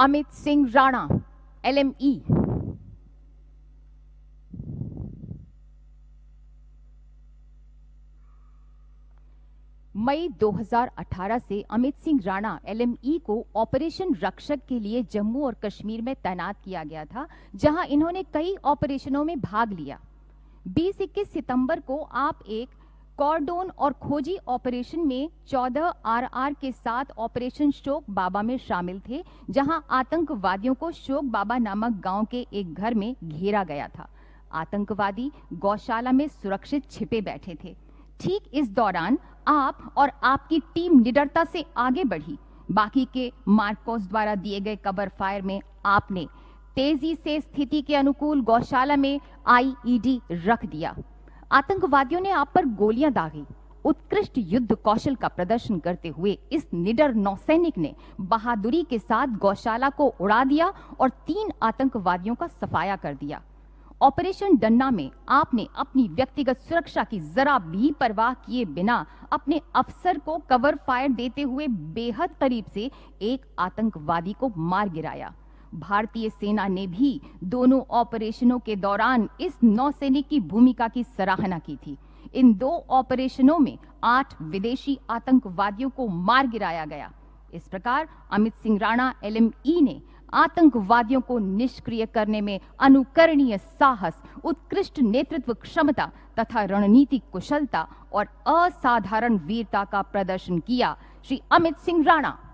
Amit Singh Rana LME e. मई 2018 से Amit Singh Rana LME e को ऑपरेशन रक्षक के लिए जम्मू और कश्मीर में तैनात किया गया था जहां इन्होंने कई ऑपरेशनों में भाग लिया बीस इक्कीस सितंबर को आप एक कॉर्डोन और खोजी ऑपरेशन में 14 आरआर के साथ ऑपरेशन शोक बाबा में शामिल थे जहां आतंकवादियों को शोक बाबा नामक गांव के एक घर में घेरा गया था आतंकवादी गौशाला में सुरक्षित छिपे बैठे थे ठीक इस दौरान आप और आपकी टीम निडरता से आगे बढ़ी बाकी के मार्कोस द्वारा दिए गए कबर फायर में आपने तेजी से स्थिति के अनुकूल गौशाला में आईईडी रख दिया आतंकवादियों ने आप पर गोलियां दागी उत्कृष्ट युद्ध कौशल का प्रदर्शन करते हुए इस निडर नौसैनिक ने बहादुरी के साथ गौशाला को उड़ा दिया और तीन आतंकवादियों का सफाया कर दिया ऑपरेशन डन्ना में आपने अपनी व्यक्तिगत सुरक्षा की जरा भी परवाह किए बिना अपने अफसर को कवर फायर देते हुए बेहद करीब से एक आतंकवादी को मार गिराया भारतीय सेना ने भी दोनों ऑपरेशनों के दौरान इस नौसैनिक की भूमिका की सराहना की थी इन दो ऑपरेशनों में आठ विदेशी आतंकवादियों को मार गिराया गया इस प्रकार अमित सिंह राणा एल ने आतंकवादियों को निष्क्रिय करने में अनुकरणीय साहस उत्कृष्ट नेतृत्व क्षमता तथा रणनीतिक कुशलता और असाधारण वीरता का प्रदर्शन किया श्री अमित सिंह राणा